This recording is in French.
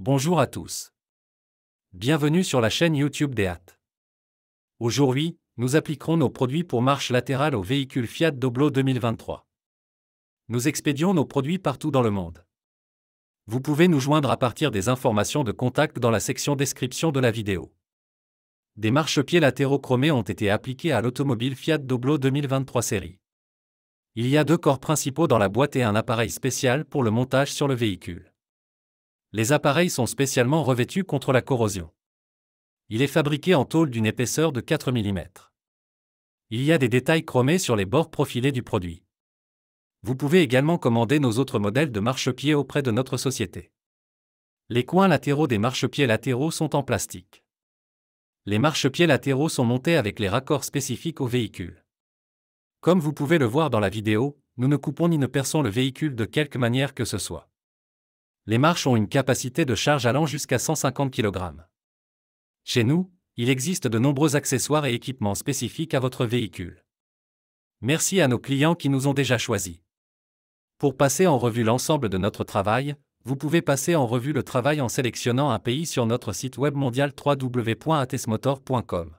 Bonjour à tous. Bienvenue sur la chaîne YouTube des HAT. Aujourd'hui, nous appliquerons nos produits pour marche latérale au véhicule Fiat Doblo 2023. Nous expédions nos produits partout dans le monde. Vous pouvez nous joindre à partir des informations de contact dans la section description de la vidéo. Des marchepieds latéraux chromés ont été appliqués à l'automobile Fiat Doblo 2023 série. Il y a deux corps principaux dans la boîte et un appareil spécial pour le montage sur le véhicule. Les appareils sont spécialement revêtus contre la corrosion. Il est fabriqué en tôle d'une épaisseur de 4 mm. Il y a des détails chromés sur les bords profilés du produit. Vous pouvez également commander nos autres modèles de marchepieds auprès de notre société. Les coins latéraux des marchepieds latéraux sont en plastique. Les marchepieds latéraux sont montés avec les raccords spécifiques au véhicule. Comme vous pouvez le voir dans la vidéo, nous ne coupons ni ne perçons le véhicule de quelque manière que ce soit les marches ont une capacité de charge allant jusqu'à 150 kg. Chez nous, il existe de nombreux accessoires et équipements spécifiques à votre véhicule. Merci à nos clients qui nous ont déjà choisis. Pour passer en revue l'ensemble de notre travail, vous pouvez passer en revue le travail en sélectionnant un pays sur notre site web mondial www.atesmotor.com.